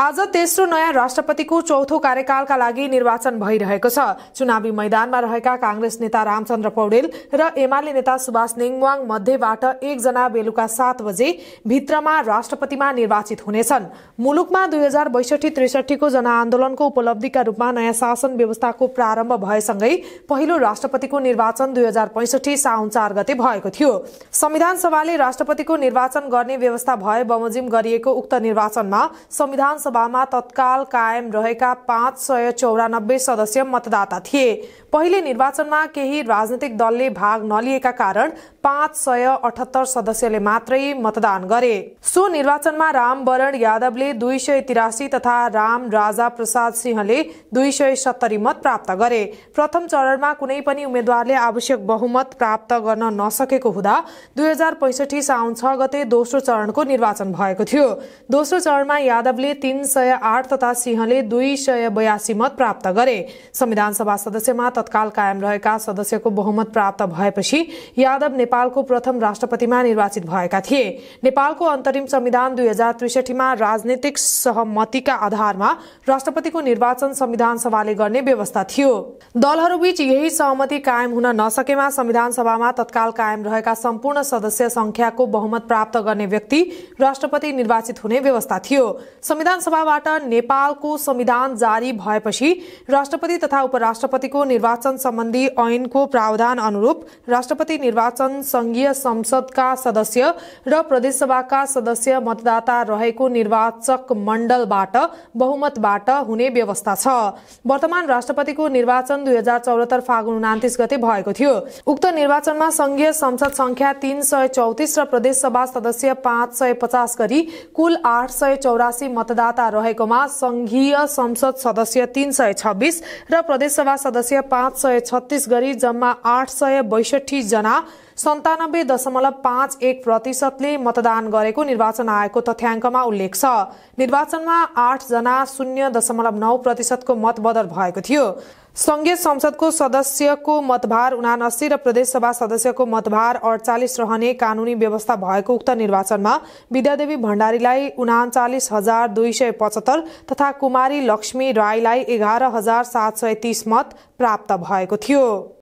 आज तेस्रो नयाँ राष्ट्रपतिको चौथो कार्यकालका लागि निर्वाचन भइरहेको छ चुनावी मैदानमा रहेका कांग्रेस नेता रामचन्द्र पौडेल र एमाले नेता सुभाष नेङवाङ मध्येबाट एकजना बेलुका सात बजे भित्रमा राष्ट्रपतिमा निर्वाचित हुनेछन् मुलुकमा दुई हजार बैसठी त्रिसठीको जनआन्दोलनको उपलब्धिका रूपमा नयाँ शासन व्यवस्थाको प्रारम्भ भएसँगै पहिलो राष्ट्रपतिको निर्वाचन दुई हजार साउन चार गते भएको थियो संविधान सभाले राष्ट्रपतिको निर्वाचन गर्ने व्यवस्था भए बमोजिम गरिएको उक्त निर्वाचनमा संविधान सभामा तत्काल कायम रहेका पाँच सय चौरानब्बे सदस्य मतदाता थिए पहिले निर्वाचनमा केही राजनैतिक दलले भाग नलिएका कारण पाँच सय अठहत्तर सदस्यले मात्रै मतदान गरे सो निर्वाचनमा रामवरण यादवले दुई सय तिरासी तथा राम राजा प्रसाद सिंहले दुई सय सत्तरी मत प्राप्त गरे प्रथम चरणमा कुनै पनि उम्मेद्वारले आवश्यक बहुमत प्राप्त गर्न नसकेको हुँदा दुई हजार पैसठी साउन छ गते दोस्रो चरणको निर्वाचन भएको थियो दोस्रो चरणमा यादवले तीन सय आठ तथा सिंहले दुई सय बयासी मत प्राप्त गरे संविधान सभा सदस्यमा तत्काल कायम रहेका सदस्यको बहुमत प्राप्त भएपछि यादव नेपाल नेपालको प्रथम राष्ट्रपतिमा निर्वाचित भएका थिए नेपालको अन्तरिम संविधान दुई हजार त्रिसठीमा राजनैतिक सहमतिका आधारमा राष्ट्रपतिको निर्वाचन संविधान सभाले गर्ने व्यवस्था थियो दलहरूबीच यही सहमति कायम हुन नसकेमा संविधान सभामा तत्काल कायम रहेका सम्पूर्ण सदस्य संख्याको बहुमत प्राप्त गर्ने व्यक्ति राष्ट्रपति निर्वाचित हुने व्यवस्था थियो संविधान सभाबाट नेपालको संविधान जारी भएपछि राष्ट्रपति तथा उपराष्ट्रपतिको निर्वाचन सम्बन्धी ऐनको प्रावधान अनुरूप राष्ट्रपति निर्वाचन संघीय संसदका सदस्य र प्रदेशसभाका सदस्य मतदाता रहेको निर्वाचक मण्डलबाट बहुमतबाट हुने व्यवस्था छ वर्तमान राष्ट्रपतिको निर्वाचन दुई हजार चौरात्तर फागुन उनातिस गते भएको थियो उक्त निर्वाचनमा संघीय संसद संख्या तीन सय चौतिस र प्रदेशसभा सदस्य पाँच सय पचास गरी कुल आठ सय चौरासी मतदाता रहेकोमा संघीय संसद सदस्य तीन सय छब्बीस र प्रदेशसभा सदस्य पाँच सय छत्तिस गरी जम्मा आठ सय बैसठी जना सन्तानब्बे दशमलव पाँच एक प्रतिशतले मतदान गरेको निर्वाचन आयोगको तथ्याङ्कमा उल्लेख छ निर्वाचनमा आठजना शून्य दशमलव नौ प्रतिशतको मतबदल भएको थियो संघीय संसदको सदस्यको मतभार उनासी र प्रदेशसभा सदस्यको मतभार अडचालिस रहने कानूनी व्यवस्था भएको उक्त निर्वाचनमा विद्यादेवी भण्डारीलाई उनाचालिस हजार दुई सय पचहत्तर तथा कुमारी लक्ष्मी राईलाई एघार हजार सात सय तीस मत प्राप्त भएको थियो